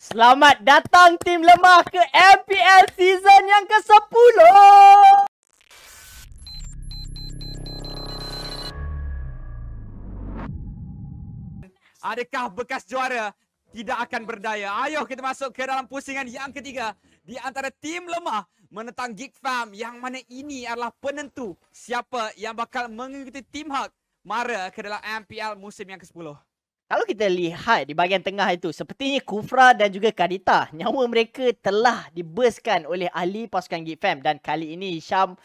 Selamat datang tim lemah ke MPL season yang ke-10. Adakah bekas juara tidak akan berdaya? Ayuh kita masuk ke dalam pusingan yang ketiga di antara tim lemah menentang Geek Fam yang mana ini adalah penentu siapa yang bakal mengikuti tim Hulk mara ke dalam MPL musim yang ke-10. Kalau kita lihat di bahagian tengah itu, sepertinya Kufra dan juga Kadita, nyawa mereka telah diburskan oleh ahli pasukan Geek Fam. Dan kali ini Isham,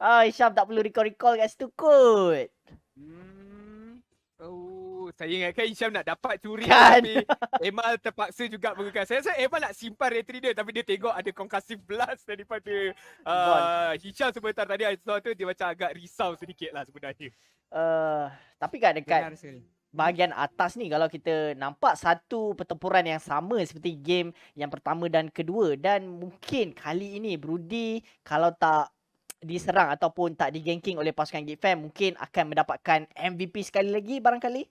ah Isham tak perlu recall-recall kat situ kot. Hmm. Oh, saya ingatkan Isham nak dapat curi kan? tapi Emal terpaksa juga menggunakan. Saya rasa Emal nak simpan retri dia tapi dia tengok ada concussive blast daripada uh, ah, Hisham sebentar tadi. Saya tu dia macam agak risau sedikit lah sebenarnya. Uh, tapi kan dekat... Benar, bahagian atas ni kalau kita nampak satu pertempuran yang sama seperti game yang pertama dan kedua dan mungkin kali ini Brudi kalau tak diserang ataupun tak digengking oleh pasukan Gitfam mungkin akan mendapatkan MVP sekali lagi barangkali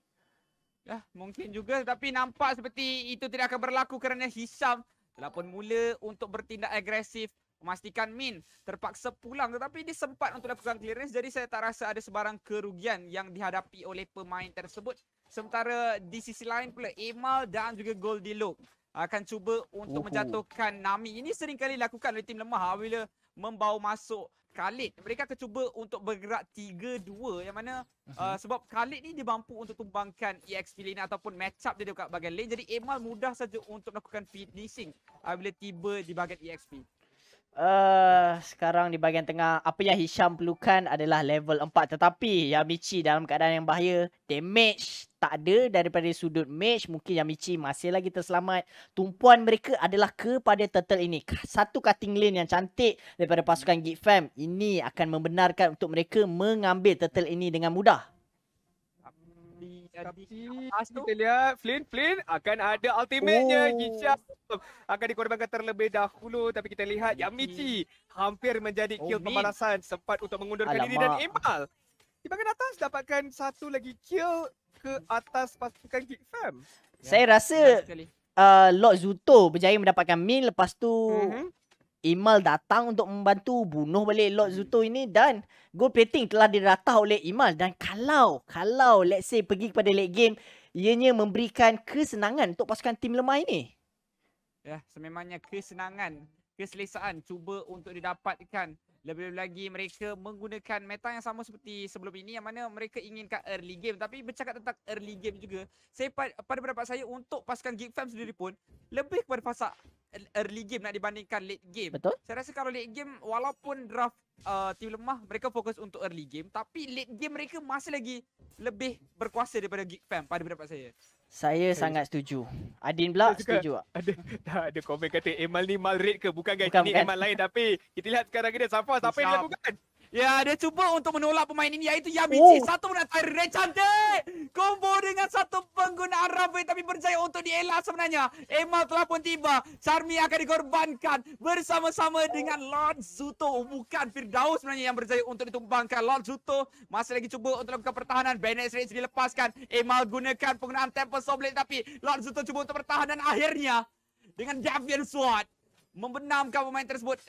ya mungkin juga tapi nampak seperti itu tidak akan berlaku kerana Hisham telah pun mula untuk bertindak agresif memastikan Min terpaksa pulang tetapi dia sempat untuk lakukan clearance jadi saya tak rasa ada sebarang kerugian yang dihadapi oleh pemain tersebut. Sementara di sisi lain pula Emal dan juga Goldilocks akan cuba untuk Uhu. menjatuhkan Nami. Ini seringkali dilakukan oleh tim lemah apabila membawa masuk Khalid. Mereka akan cuba untuk bergerak 3-2 yang mana uh, sebab Khalid ni dia mampu untuk tumbangkan EXP lane ataupun match up dia dekat bahagian lane. Jadi Emal mudah saja untuk melakukan finishing apabila tiba di bahagian EXP. Uh, sekarang di bahagian tengah Apa yang Hisham perlukan adalah level 4 Tetapi Yamichi dalam keadaan yang bahaya Damage tak ada daripada sudut match Mungkin Yamichi masih lagi terselamat Tumpuan mereka adalah kepada turtle ini Satu cutting lane yang cantik Daripada pasukan Geek Fam Ini akan membenarkan untuk mereka Mengambil turtle ini dengan mudah tapi kita lihat Flynn, Flynn akan ada ultimate-nya. Oh. Hisham akan dikorbankan terlebih dahulu. Tapi kita lihat Yang Michi hampir menjadi oh, kill pembalasan. Sempat untuk mengundurkan Alamak. diri dan imbal. Di bahagian atas dapatkan satu lagi kill ke atas pasukan Geek Fam. Saya ya. rasa uh, Lord Zuto berjaya mendapatkan min lepas tu... Mm -hmm. Imal datang untuk membantu bunuh balik Lord hmm. Zuto ini dan gold plating telah diratah oleh Imal dan kalau kalau let's say pergi kepada late game ianya memberikan kesenangan untuk pasukan tim lemah ini. Ya, sememangnya kesenangan, keselesaan cuba untuk didapatkan lebih-lebih lagi mereka menggunakan meta yang sama seperti sebelum ini yang mana mereka inginkan early game tapi bercakap tentang early game juga saya pada pendapat saya untuk pasukan Geek Fam sendiri pun lebih kepada fasa early game nak dibandingkan late game. Betul. Saya rasa kalau late game walaupun draft uh, team lemah mereka fokus untuk early game tapi late game mereka masih lagi lebih berkuasa daripada Geek Fam pada pendapat saya. Saya okay. sangat setuju. Adin pula saya setuju. Ada dah ada komen kata Emal ni mal rate ke bukan guys bukan, ini bukan. Emal lain tapi kita lihat sekarang ni siapa siapa yang dilakukan. Ya, dia cuba untuk menolak pemain ini iaitu Yamichi. Oh. Satu menatai Ray cantik. Combo dengan satu pengguna Rave tapi berjaya untuk dielak sebenarnya. Emma telah pun tiba. Charmy akan dikorbankan bersama-sama dengan Lord Zuto. Bukan Firdaus sebenarnya yang berjaya untuk ditumbangkan. Lord Zuto masih lagi cuba untuk lakukan pertahanan. Bennett Rage dilepaskan. Emma gunakan penggunaan Temple Soblet tapi Lord Zuto cuba untuk pertahanan akhirnya. Dengan Javian Sword. Membenamkan pemain tersebut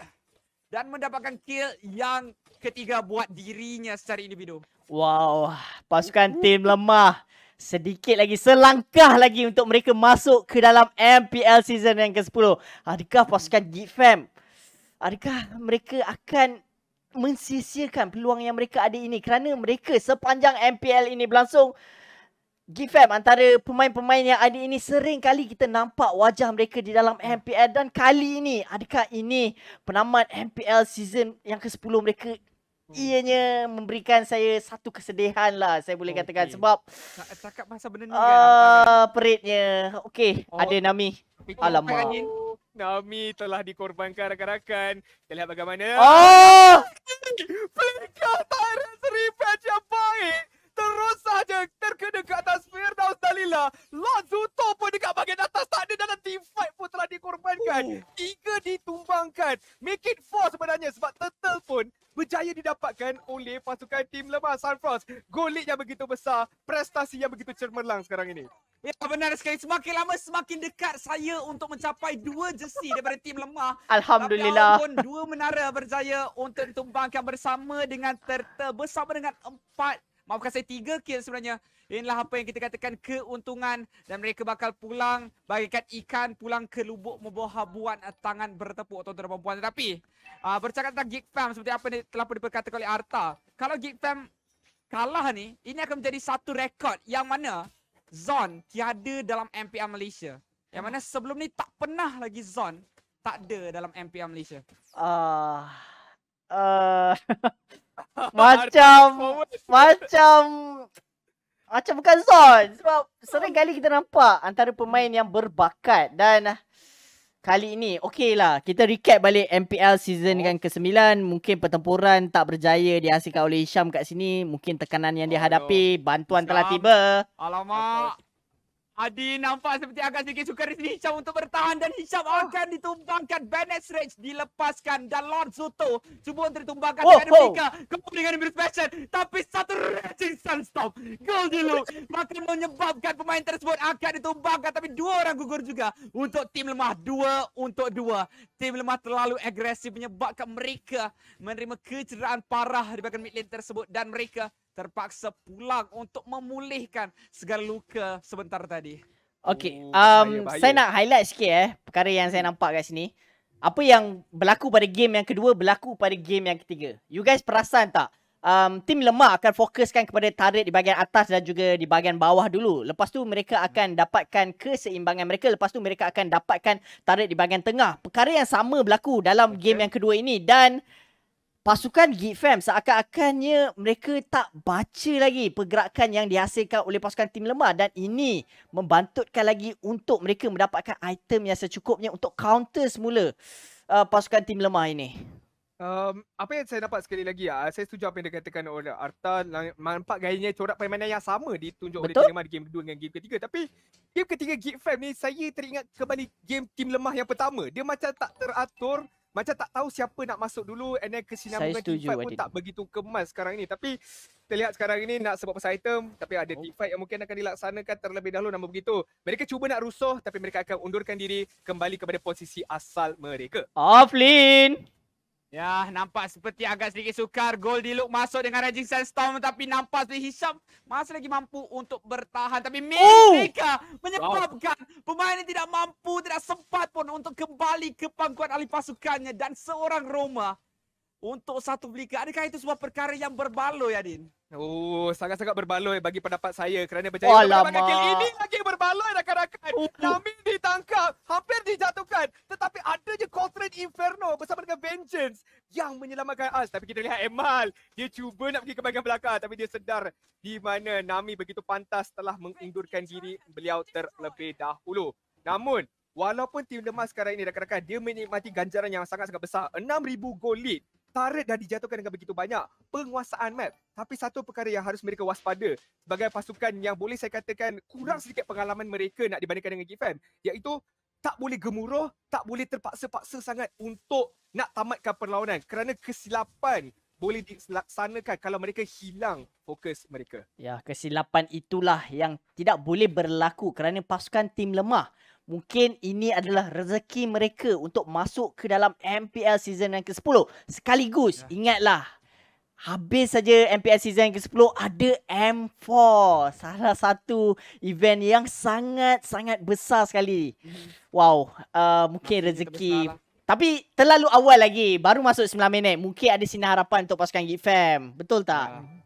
dan mendapatkan kill yang ketiga buat dirinya secara individu. Wow, pasukan tim lemah. Sedikit lagi, selangkah lagi untuk mereka masuk ke dalam MPL season yang ke-10. Adakah pasukan GeekFam? Adakah mereka akan mensisirkan peluang yang mereka ada ini kerana mereka sepanjang MPL ini berlangsung Gifam antara pemain-pemain yang ada ini sering kali kita nampak wajah mereka di dalam MPL hmm. dan kali ini adakah ini penamat MPL season yang ke-10 mereka hmm. ianya memberikan saya satu kesedihan lah saya boleh katakan okay. sebab cakap pasal benda ni uh, kan ah, peritnya okey oh. ada Nami alamak Nami telah dikorbankan rakan-rakan kita lihat bagaimana oh ah! pelikah tak ada seri baik Terus saja terkena ke atas Firdaus Dalila. Lazu pun dekat bahagian atas. Tak ada dalam team fight pun telah dikorbankan. Oh. Tiga ditumbangkan. Make it four sebenarnya sebab Turtle pun berjaya didapatkan oleh pasukan tim lemah Sunfrost. Goal lead yang begitu besar. Prestasi yang begitu cermerlang sekarang ini. Ya benar sekali semakin lama semakin dekat saya untuk mencapai dua jersey daripada tim lemah. Alhamdulillah. Tapi dua menara berjaya untuk ditumbangkan bersama dengan Turtle bersama dengan empat Maafkan saya tiga kill sebenarnya. Inilah apa yang kita katakan keuntungan. Dan mereka bakal pulang. Bagikan ikan pulang ke lubuk membawa habuan tangan bertepuk atau terbang puan. Tetapi uh, bercakap tentang Geek Fam seperti apa yang telah pun diperkatakan oleh Arta. Kalau Geek Fam kalah ni, ini akan menjadi satu rekod yang mana Zon tiada dalam MPR Malaysia. Yang mana sebelum ni tak pernah lagi Zon tak ada dalam MPR Malaysia. Ah. Uh, uh... macam macam macam bukan zon sebab sering kali kita nampak antara pemain yang berbakat dan ah, kali ini okay lah kita recap balik MPL season oh. yang ke-9 mungkin pertempuran tak berjaya dihasilkan oleh Isham kat sini mungkin tekanan yang dihadapi bantuan Isham. telah tiba alamak okay. Adi nampak seperti agak sedikit sukar di Hisham untuk bertahan dan Hisham oh. akan ditumbangkan. Bennett Strange dilepaskan dan Lord Zuto cuba untuk ditumbangkan oh, dengan Mika. Oh. Kemudian dengan Imbir Special. Tapi satu Raging Sunstorm. Goal dulu. Makin menyebabkan pemain tersebut akan ditumbangkan. Tapi dua orang gugur juga. Untuk tim lemah. Dua untuk dua. Tim lemah terlalu agresif menyebabkan mereka menerima kecederaan parah di bagian mid lane tersebut. Dan mereka terpaksa pulang untuk memulihkan segala luka sebentar tadi. Okay, oh, um, saya nak highlight sikit eh perkara yang saya hmm. nampak kat sini. Apa yang berlaku pada game yang kedua berlaku pada game yang ketiga. You guys perasan tak? Um, tim lemak akan fokuskan kepada tarik di bahagian atas dan juga di bahagian bawah dulu. Lepas tu mereka akan dapatkan keseimbangan mereka. Lepas tu mereka akan dapatkan tarik di bahagian tengah. Perkara yang sama berlaku dalam okay. game yang kedua ini. Dan Pasukan Geek Fam seakan-akannya mereka tak baca lagi pergerakan yang dihasilkan oleh pasukan tim lemah dan ini membantutkan lagi untuk mereka mendapatkan item yang secukupnya untuk counter semula uh, pasukan tim lemah ini. Um, apa yang saya nampak sekali lagi, uh, saya setuju apa yang dikatakan oleh Arta, nampak gayanya corak permainan yang sama ditunjuk Betul? oleh tim lemah di game kedua dengan game ketiga. Tapi game ketiga Geek Fam ni saya teringat kembali game tim lemah yang pertama. Dia macam tak teratur. Macam tak tahu siapa nak masuk dulu and then kesinambungan team fight pun tak begitu kemas sekarang ini. Tapi terlihat sekarang ini nak sebab pasal item tapi ada oh. team fight yang mungkin akan dilaksanakan terlebih dahulu Namun begitu. Mereka cuba nak rusuh tapi mereka akan undurkan diri kembali kepada posisi asal mereka. Aflin! Oh, Ya, nampak seperti agak sedikit sukar. Gol di look masuk dengan Raging Sandstorm. Tapi nampak seperti Hisham masih lagi mampu untuk bertahan. Tapi Mika oh! menyebabkan wow. pemain ini tidak mampu, tidak sempat pun untuk kembali ke pangkuan alih pasukannya. Dan seorang Roma untuk satu beli adakah itu sebuah perkara yang berbaloi Adin? Oh, sangat-sangat berbaloi bagi pendapat saya kerana percaya oh, kepada ini lagi berbaloi rakan-rakan. Oh. Nami ditangkap, hampir dijatuhkan tetapi ada je Coltrane Inferno bersama dengan Vengeance yang menyelamatkan us. Tapi kita lihat Emal, dia cuba nak pergi ke bahagian belakang tapi dia sedar di mana Nami begitu pantas telah mengundurkan diri beliau terlebih dahulu. Namun, walaupun tim lemah sekarang ini rakan-rakan dia menikmati ganjaran yang sangat-sangat besar 6000 gold lead Tarik dah dijatuhkan dengan begitu banyak penguasaan map. Tapi satu perkara yang harus mereka waspada sebagai pasukan yang boleh saya katakan kurang sedikit pengalaman mereka nak dibandingkan dengan GFM iaitu tak boleh gemuruh, tak boleh terpaksa-paksa sangat untuk nak tamatkan perlawanan kerana kesilapan boleh dilaksanakan kalau mereka hilang fokus mereka. Ya, kesilapan itulah yang tidak boleh berlaku kerana pasukan tim lemah mungkin ini adalah rezeki mereka untuk masuk ke dalam MPL season yang ke-10. Sekaligus yeah. ingatlah habis saja MPL season yang ke-10 ada M4 salah satu event yang sangat-sangat besar sekali. Hmm. Wow, uh, mungkin rezeki lah. tapi terlalu awal lagi baru masuk 9 minit mungkin ada sinar harapan untuk pasukan Geek Fam. Betul tak? Yeah.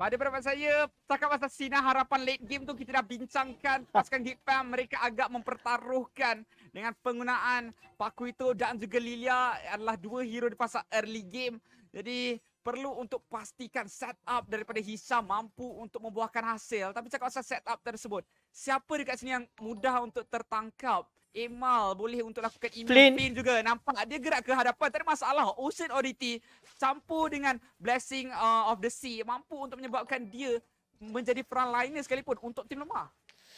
Pada pendapat saya, cakap masa Sina harapan late game tu kita dah bincangkan ha. pasukan Hitman mereka agak mempertaruhkan dengan penggunaan Paku itu dan juga Lilia adalah dua hero di pasal early game. Jadi perlu untuk pastikan setup daripada Hisham mampu untuk membuahkan hasil. Tapi cakap pasal setup tersebut, siapa dekat sini yang mudah untuk tertangkap Emal boleh untuk lakukan imbang pin juga. Nampak dia gerak ke hadapan. Tak ada masalah. Ocean Oddity campur dengan Blessing uh, of the Sea. Mampu untuk menyebabkan dia menjadi peran frontliner sekalipun untuk tim lemah.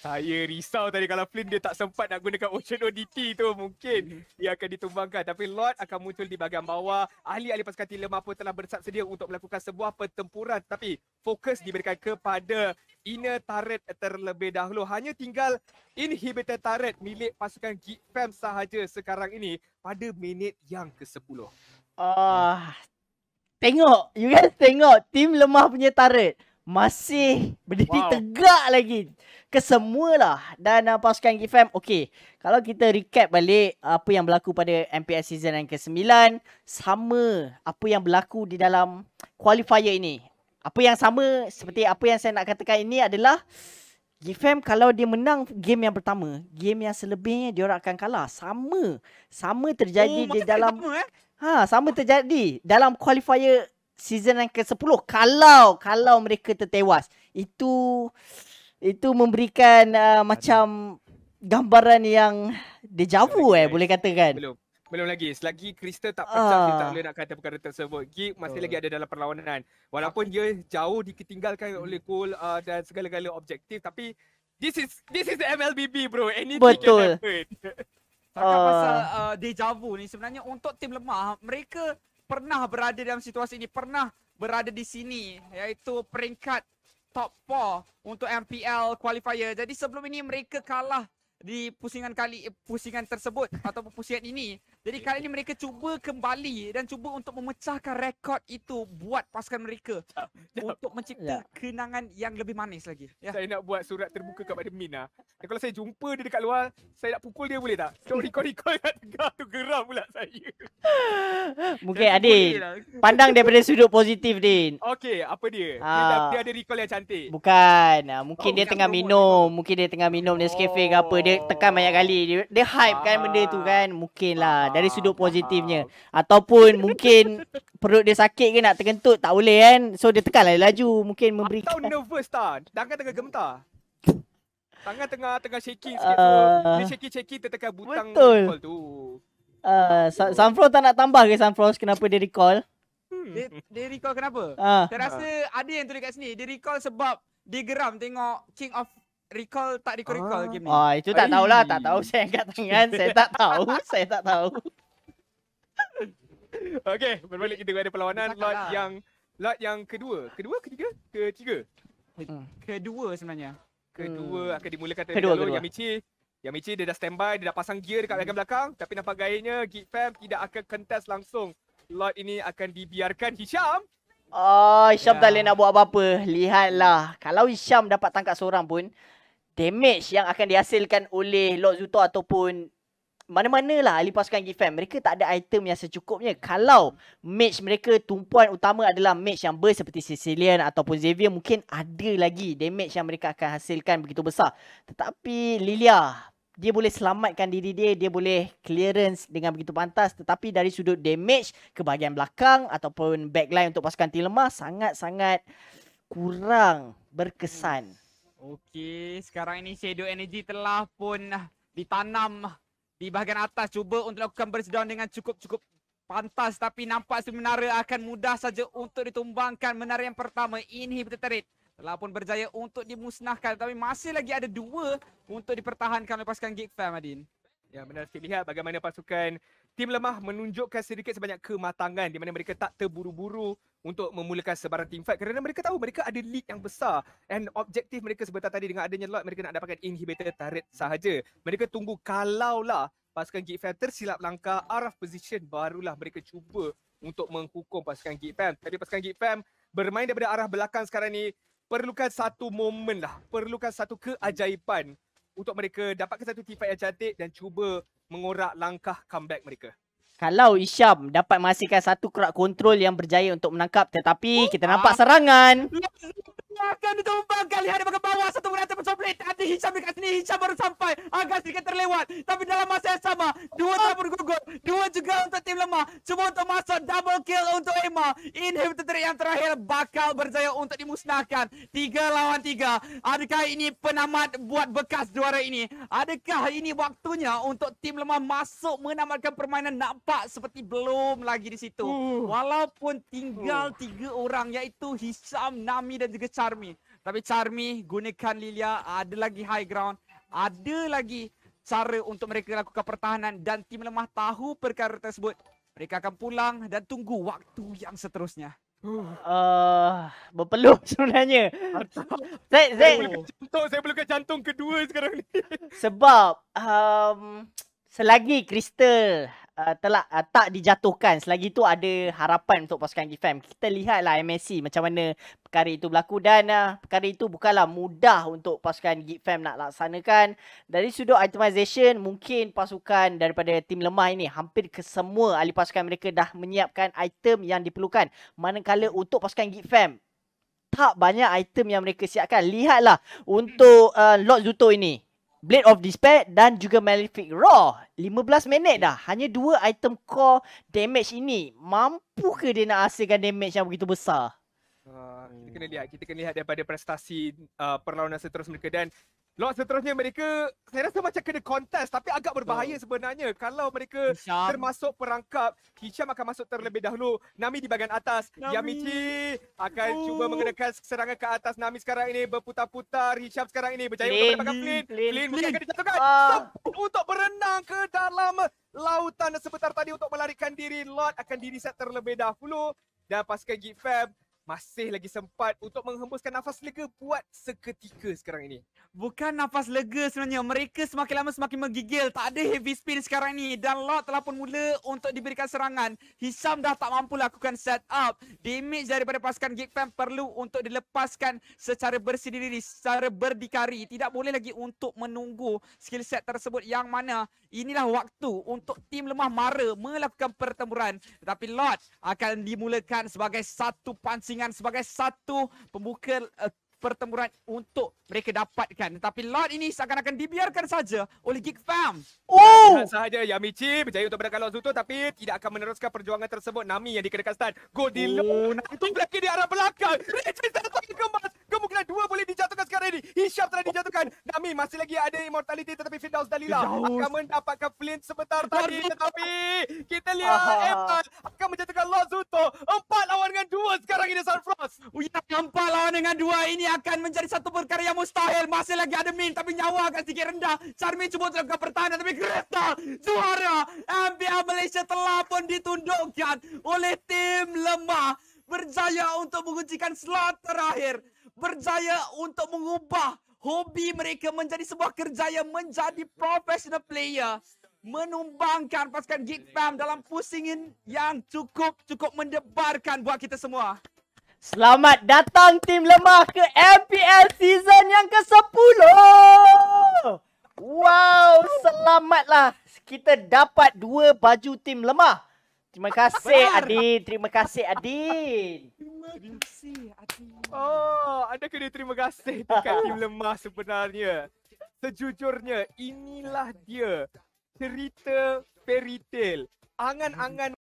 Saya risau tadi kalau Flynn dia tak sempat nak gunakan Ocean ODT tu mungkin mhm. dia akan ditumbangkan. Tapi Lord akan muncul di bahagian bawah. Ahli-ahli pasukan Tilema pun telah bersab sedia untuk melakukan sebuah pertempuran. Tapi fokus diberikan kepada inner turret terlebih dahulu. Hanya tinggal inhibitor turret milik pasukan Geek Fam sahaja sekarang ini pada minit yang ke-10. Ah, uh, tengok. You guys tengok. Tim lemah punya turret masih berdiri wow. tegak lagi kesemualah dan uh, pasukan GFM okey kalau kita recap balik apa yang berlaku pada MPS season yang ke-9 sama apa yang berlaku di dalam qualifier ini apa yang sama seperti apa yang saya nak katakan ini adalah GFM kalau dia menang game yang pertama game yang selebihnya dia orang akan kalah sama sama terjadi oh, di dalam sama, eh? ha sama terjadi dalam qualifier season yang ke-10 kalau kalau mereka tertewas itu itu memberikan uh, macam gambaran yang dejavu eh boleh katakan belum belum lagi selagi crystal tak pecah uh. Ah. kita boleh nak kata perkara tersebut gig masih uh. lagi ada dalam perlawanan walaupun dia jauh diketinggalkan hmm. oleh Cole uh, dan segala-gala objektif tapi this is this is the MLBB bro anything Betul. can uh. pasal ah. uh, deja vu ni sebenarnya untuk tim lemah mereka pernah berada dalam situasi ini, pernah berada di sini iaitu peringkat top 4 untuk MPL qualifier. Jadi sebelum ini mereka kalah di pusingan kali pusingan tersebut ataupun pusingan ini jadi kali ini mereka cuba kembali dan cuba untuk memecahkan rekod itu buat pasukan mereka jap, jap. untuk mencipta ya. kenangan yang lebih manis lagi. Ya. Saya nak buat surat terbuka kepada Min lah. Dan kalau saya jumpa dia dekat luar, saya nak pukul dia boleh tak? So recall-recall kat tegak tu geram pula saya. Mungkin saya Adin, lah. pandang daripada sudut positif Din. Okey, apa dia? Uh, dia, ada recall yang cantik. Bukan, ah, mungkin oh, dia tengah minum. Dia. Mungkin dia tengah minum oh. Nescafe ke apa. Dia oh. tekan banyak kali. Dia, dia hype ah. kan benda tu ah. kan. Mungkin lah. Ah dari sudut positifnya ataupun mungkin perut dia sakit ke nak terkentut tak boleh kan so dia tekanlah laju mungkin memberi kau nervous tak tangan tengah gemetar tangan tengah tengah shaking sikit uh, tu dia shaking shaking tertekan butang betul. call tu uh, oh. Sanfro tak nak tambah ke Sanfro kenapa dia recall hmm. dia, dia recall kenapa uh. Ah. saya rasa uh. ada yang tulis kat sini dia recall sebab dia geram tengok king of recall tak recall ah. recall game ni. Ah, itu tak lah, tak tahu saya angkat tangan, saya tak tahu, saya tak tahu. Okey, berbalik kita kepada perlawanan Bisa lot lah. yang lot yang kedua. Kedua, ketiga, ketiga. Hmm. Hmm. Kedua sebenarnya. Kedua hmm. akan dimulakan kata kedua, kedua. Yamichi. Yamichi dia dah standby, dia dah pasang gear dekat hmm. belakang tapi nampak gayanya Geek Fam tidak akan contest langsung. Lot ini akan dibiarkan Hisham. Oh, Hisham yeah. tak ya. boleh nak buat apa-apa. Lihatlah. Kalau Hisham dapat tangkap seorang pun, damage yang akan dihasilkan oleh Lord Zuto ataupun mana-mana lah ahli pasukan Gifan. Mereka tak ada item yang secukupnya. Kalau match mereka tumpuan utama adalah match yang ber seperti Sicilian ataupun Xavier. Mungkin ada lagi damage yang mereka akan hasilkan begitu besar. Tetapi Lilia, dia boleh selamatkan diri dia. Dia boleh clearance dengan begitu pantas. Tetapi dari sudut damage ke bahagian belakang ataupun backline untuk pasukan Tilemah sangat-sangat kurang berkesan. Hmm. Okey, sekarang ini shadow energy telah pun ah, ditanam ah, di bahagian atas. Cuba untuk lakukan burst down dengan cukup-cukup pantas. Tapi nampak sebenarnya akan mudah saja untuk ditumbangkan menara yang pertama. Inhibitor turret telah pun berjaya untuk dimusnahkan. Tapi masih lagi ada dua untuk dipertahankan oleh pasukan Geek Fam, Adin. Ya, benar sekali lihat bagaimana pasukan tim lemah menunjukkan sedikit sebanyak kematangan di mana mereka tak terburu-buru untuk memulakan sebarang team fight kerana mereka tahu mereka ada lead yang besar and objektif mereka sebentar tadi dengan adanya lot mereka nak dapatkan inhibitor turret sahaja. Mereka tunggu kalaulah pasukan Gitfam tersilap langkah out position barulah mereka cuba untuk menghukum pasukan Gitfam. Tapi pasukan Gitfam bermain daripada arah belakang sekarang ni perlukan satu momen lah, perlukan satu keajaiban untuk mereka dapatkan satu team fight yang cantik dan cuba mengorak langkah comeback mereka. Kalau Isham dapat menghasilkan satu kerak kontrol yang berjaya untuk menangkap tetapi kita nampak ah. serangan. Akan ditumbangkan Lihat dia ke bawah Satu merata bersoblit Ada Hisham dekat sini Hisham baru sampai Agak sedikit terlewat Tapi dalam masa yang sama Dua tak bergugur Dua juga untuk tim lemah Cuma untuk masuk Double kill untuk Emma Inhibitor yang terakhir Bakal berjaya untuk dimusnahkan Tiga lawan tiga Adakah ini penamat Buat bekas juara ini Adakah ini waktunya Untuk tim lemah masuk Menamatkan permainan Nampak seperti belum lagi di situ uh. Walaupun tinggal uh. tiga orang Iaitu Hisham, Nami dan juga Char Charmy. Tapi Charmy gunakan Lilia. Ada lagi high ground. Ada lagi cara untuk mereka lakukan pertahanan. Dan tim lemah tahu perkara tersebut. Mereka akan pulang dan tunggu waktu yang seterusnya. Uh, berpeluh sebenarnya. Zek, Zek. Saya perlukan jantung kedua sekarang ni. Sebab um, selagi Crystal Uh, telah uh, tak dijatuhkan selagi itu ada harapan untuk pasukan GFAM. Kita lihatlah MSC macam mana perkara itu berlaku dan uh, perkara itu bukanlah mudah untuk pasukan GFAM nak laksanakan. Dari sudut itemization mungkin pasukan daripada tim lemah ini hampir kesemua ahli pasukan mereka dah menyiapkan item yang diperlukan. Manakala untuk pasukan GFAM tak banyak item yang mereka siapkan. Lihatlah untuk uh, Lord Zuto ini. Blade of Despair dan juga Malefic Raw. 15 minit dah. Hanya dua item core damage ini. Mampu ke dia nak hasilkan damage yang begitu besar? Uh, kita kena lihat. Kita kena lihat daripada prestasi uh, perlawanan seterusnya mereka. Dan Lot seterusnya mereka saya rasa macam kena kontes tapi agak berbahaya sebenarnya kalau mereka Hisham. termasuk perangkap Hisham akan masuk terlebih dahulu Nami di bahagian atas Nami. Yamichi akan oh. cuba mengenakan serangan ke atas Nami sekarang ini berputar-putar Hisham sekarang ini berjaya untuk mendapatkan Flint Flint akan dijatuhkan uh. Ah. untuk berenang ke dalam lautan sebentar tadi untuk melarikan diri Lot akan di reset terlebih dahulu dan pasukan Geek Fam masih lagi sempat untuk menghembuskan nafas lega buat seketika sekarang ini. Bukan nafas lega sebenarnya. Mereka semakin lama semakin menggigil. Tak ada heavy spin sekarang ini. Dan Lord telah pun mula untuk diberikan serangan. Hisham dah tak mampu lakukan set up. Damage daripada pasukan Geekfam perlu untuk dilepaskan secara bersih Secara berdikari. Tidak boleh lagi untuk menunggu skill set tersebut. Yang mana inilah waktu untuk tim lemah mara melakukan pertempuran. Tetapi Lord akan dimulakan sebagai satu pansi postingan sebagai satu pembuka uh, pertempuran untuk mereka dapatkan. tapi Lord ini seakan-akan dibiarkan saja oleh Geek Fam. Oh! Sahaja Yamichi berjaya untuk menangkan Lord itu tapi tidak akan meneruskan perjuangan tersebut. Nami yang dikenakan stun. Go di Itu Blacky di arah belakang. Richie tak lagi kemas. Kemungkinan dua boleh dijatuhkan sekarang ini. Hisham telah dijatuhkan. Nami masih lagi ada immortality tetapi Fidaus Dalila akan mendapatkan flint sebentar tadi. Tetapi kita lihat Emman akan menjatuhkan Lord lot Empat lawan dengan dua sekarang ini Sunfrost. Empat lawan dengan dua ini akan menjadi satu perkara yang mustahil. Masih lagi ada Min tapi nyawa akan sedikit rendah. Charmin cuba teruskan pertahanan tapi kristal juara. MBA Malaysia telah pun ditundukkan oleh tim lemah. Berjaya untuk menguncikan slot terakhir. Berjaya untuk mengubah hobi mereka menjadi sebuah kerjaya menjadi professional player. Menumbangkan pasukan Geek Fam dalam pusingin yang cukup-cukup mendebarkan buat kita semua. Selamat datang tim lemah ke MPL season yang ke-10. Wow, selamatlah kita dapat dua baju tim lemah. Terima kasih Adin, terima kasih Adin. Terima kasih Adin. Oh, anda kena terima kasih dekat tim lemah sebenarnya. Sejujurnya inilah dia cerita fairy tale. Angan-angan